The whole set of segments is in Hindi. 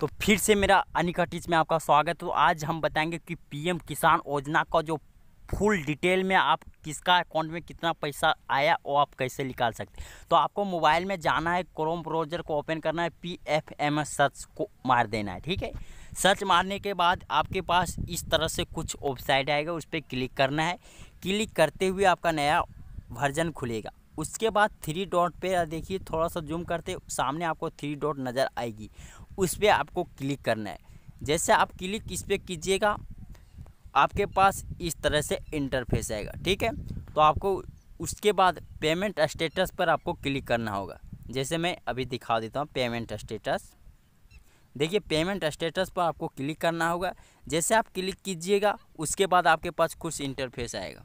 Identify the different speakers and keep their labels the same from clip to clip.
Speaker 1: तो फिर से मेरा अनिका टीच में आपका स्वागत है तो आज हम बताएंगे कि पीएम किसान योजना का जो फुल डिटेल में आप किसका अकाउंट में कितना पैसा आया वो आप कैसे निकाल सकते तो आपको मोबाइल में जाना है क्रोम ब्राउजर को ओपन करना है पी एफ एम सर्च को मार देना है ठीक है सर्च मारने के बाद आपके पास इस तरह से कुछ वेबसाइट आएगा उस पर क्लिक करना है क्लिक करते हुए आपका नया वर्जन खुलेगा उसके बाद थ्री डॉट पे देखिए थोड़ा सा जूम करते सामने आपको थ्री डॉट नज़र आएगी उस पर आपको क्लिक करना है जैसे आप क्लिक इस पर कीजिएगा आपके पास इस तरह से इंटरफेस आएगा ठीक है तो आपको उसके बाद पेमेंट स्टेटस पर आपको क्लिक करना होगा जैसे मैं अभी दिखा देता हूँ पेमेंट स्टेटस देखिए पेमेंट स्टेटस पर आपको क्लिक करना होगा जैसे आप क्लिक कीजिएगा उसके बाद आपके पास कुछ इंटरफेस आएगा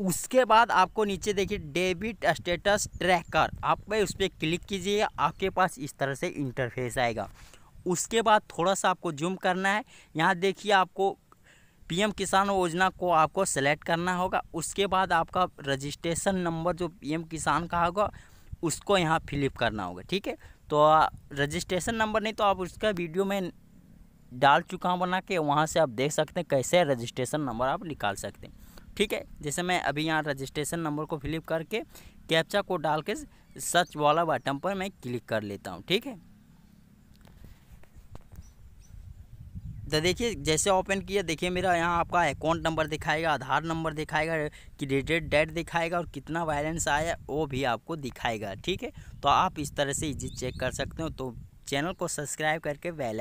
Speaker 1: उसके बाद आपको नीचे देखिए डेबिट स्टेटस ट्रैकर आप भाई उस पर क्लिक कीजिए आपके पास इस तरह से इंटरफेस आएगा उसके बाद थोड़ा सा आपको जूम करना है यहाँ देखिए आपको पीएम किसान योजना को आपको सेलेक्ट करना होगा उसके बाद आपका रजिस्ट्रेशन नंबर जो पीएम किसान का होगा उसको यहाँ फिलिप करना होगा ठीक है तो रजिस्ट्रेशन नंबर नहीं तो आप उसका वीडियो में डाल चुका हूँ बना के वहाँ से आप देख सकते हैं कैसे रजिस्ट्रेशन नंबर आप निकाल सकते हैं ठीक है जैसे मैं अभी यहाँ रजिस्ट्रेशन नंबर को फिलिप करके कैप्चा को डाल के सर्च वाला बटन पर मैं क्लिक कर लेता हूँ ठीक है तो देखिए जैसे ओपन किया देखिए मेरा यहाँ आपका अकाउंट नंबर दिखाएगा आधार नंबर दिखाएगा क्रेडिट डेट दिखाएगा और कितना बैलेंस आया वो भी आपको दिखाएगा ठीक है तो आप इस तरह से इजी चेक कर सकते हो तो चैनल को सब्सक्राइब करके बेल